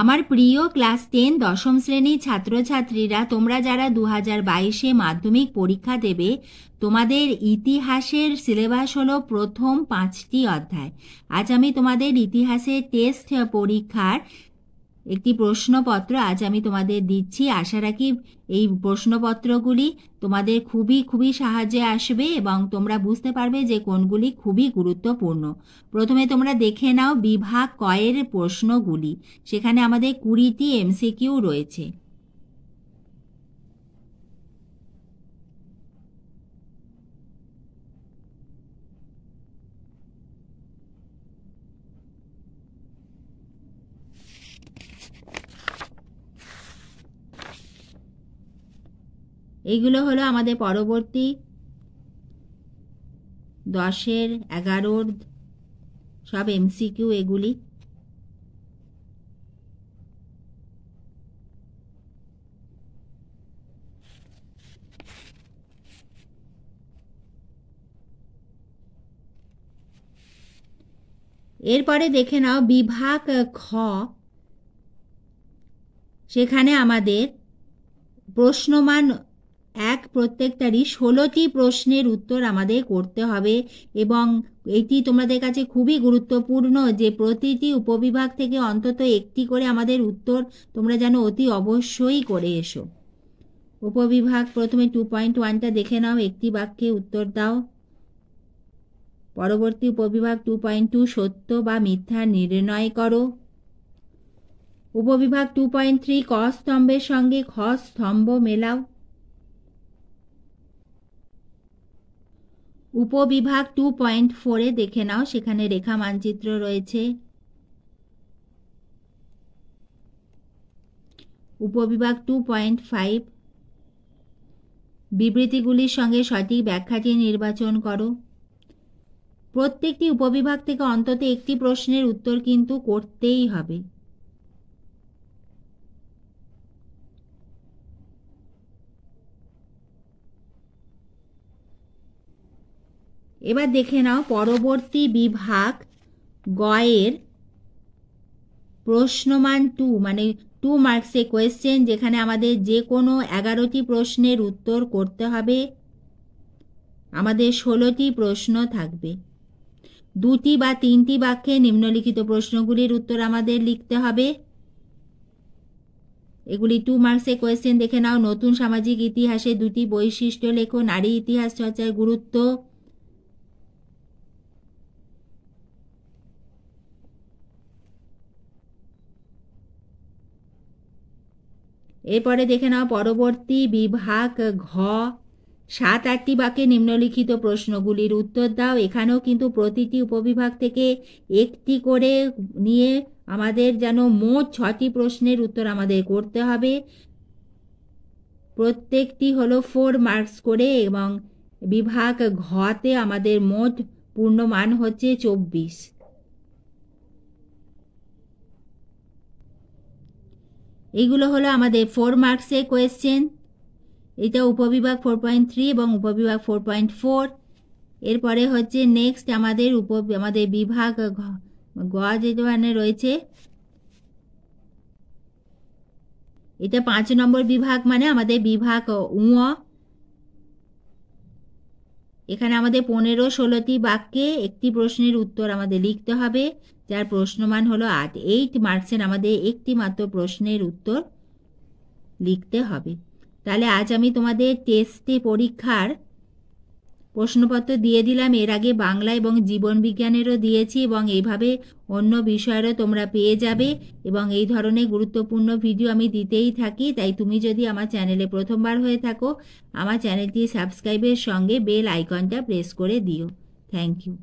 আমার প্রিয় class ten দশম শ্রেণীর ছাত্রছাত্রীরা তোমরা যারা দু হাজার বাইশে মাধ্যমিক পরীক্ষা দেবে তোমাদের ইতিহাসের সিলেবাস হলো প্রথম পাঁচটি অধ্যায় আজ আমি তোমাদের ইতিহাসের টেস্ট পরীক্ষার একটি প্রশ্নপত্র আজ আমি তোমাদের দিচ্ছি আশা রাখি এই প্রশ্নপত্রগুলি তোমাদের খুবই খুবই সাহায্যে আসবে এবং তোমরা বুঝতে পারবে যে কোনগুলি খুবই গুরুত্বপূর্ণ প্রথমে তোমরা দেখে নাও বিভাগ কয়ের প্রশ্নগুলি সেখানে আমাদের কুড়িটি এমসিকিউ রয়েছে এইগুলো হলো আমাদের পরবর্তী দশের এগারোর সব এমসিকিউ এগুলি এরপরে দেখে নাও বিভাগ খ সেখানে আমাদের প্রশ্নমান এক প্রত্যেকটারই ষোলোটি প্রশ্নের উত্তর আমাদের করতে হবে এবং এটি তোমাদের কাছে খুবই গুরুত্বপূর্ণ যে প্রতিটি উপবিভাগ থেকে অন্তত একটি করে আমাদের উত্তর তোমরা যেন অতি অবশ্যই করে এসো উপবিভাগ প্রথমে টু পয়েন্ট ওয়ানটা দেখে নাও একটি বাক্যে উত্তর দাও পরবর্তী উপবিভাগ টু পয়েন্ট টু সত্য বা মিথ্যা নির্ণয় করো উপবিভাগ টু পয়েন্ট থ্রি ক স্তম্ভের সঙ্গে খ স্তম্ভ মেলাও উপবিভাগ টু পয়েন্ট ফোরে দেখে নাও সেখানে রেখা মানচিত্র রয়েছে উপবিভাগ টু পয়েন্ট ফাইভ বিবৃতিগুলির সঙ্গে সঠিক ব্যাখ্যাটি নির্বাচন করো প্রত্যেকটি উপবিভাগ থেকে অন্তত একটি প্রশ্নের উত্তর কিন্তু করতেই হবে এবার দেখে নাও পরবর্তী বিভাগ গয়ের প্রশ্নমান টু মানে টু মার্কসে কোয়েশ্চেন যেখানে আমাদের যে কোনো এগারোটি প্রশ্নের উত্তর করতে হবে আমাদের ষোলোটি প্রশ্ন থাকবে দুটি বা তিনটি বাক্যে নিম্নলিখিত প্রশ্নগুলির উত্তর আমাদের লিখতে হবে এগুলি টু মার্কসে কোয়েশ্চেন দেখে নাও নতুন সামাজিক ইতিহাসে দুটি বৈশিষ্ট্য লেখো নারী ইতিহাস চর্চার গুরুত্ব এরপরে দেখে নাও পরবর্তী বিভাগ ঘ সাত আটটি বাক্যে নিম্নলিখিত প্রশ্নগুলির উত্তর দাও এখানেও কিন্তু প্রতিটি উপবিভাগ থেকে একটি করে নিয়ে আমাদের যেন মোট ছটি প্রশ্নের উত্তর আমাদের করতে হবে প্রত্যেকটি হলো ফোর মার্কস করে এবং বিভাগ ঘতে আমাদের মোট পূর্ণমান হচ্ছে চব্বিশ এইগুলো হলো আমাদের ফোর মার্কসের কোয়েশ্চেন এটা উপবিভাগ ফোর পয়েন্ট থ্রি এবং উপবিভাগ ফোর পয়েন্ট ফোর এরপরে হচ্ছে নেক্সট আমাদের উপ আমাদের বিভাগ যে যেখানে রয়েছে এটা পাঁচ নম্বর বিভাগ মানে আমাদের বিভাগ উঁ এখানে আমাদের পনেরো ষোলোটি বাক্যে একটি প্রশ্নের উত্তর আমাদের লিখতে হবে যার প্রশ্নমান হলো আট এইট মার্কসের আমাদের একটি মাত্র প্রশ্নের উত্তর লিখতে হবে তাহলে আজ আমি তোমাদের টেস্টে পরীক্ষার প্রশ্নপত্র দিয়ে দিলাম এর আগে বাংলা এবং জীবনবিজ্ঞানেরও দিয়েছি এবং এইভাবে অন্য বিষয়েরও তোমরা পেয়ে যাবে এবং এই ধরনের গুরুত্বপূর্ণ ভিডিও আমি দিতেই থাকি তাই তুমি যদি আমার চ্যানেলে প্রথমবার হয়ে থাকো আমার চ্যানেলটি সাবস্ক্রাইবের সঙ্গে বেল আইকনটা প্রেস করে দিও থ্যাংক ইউ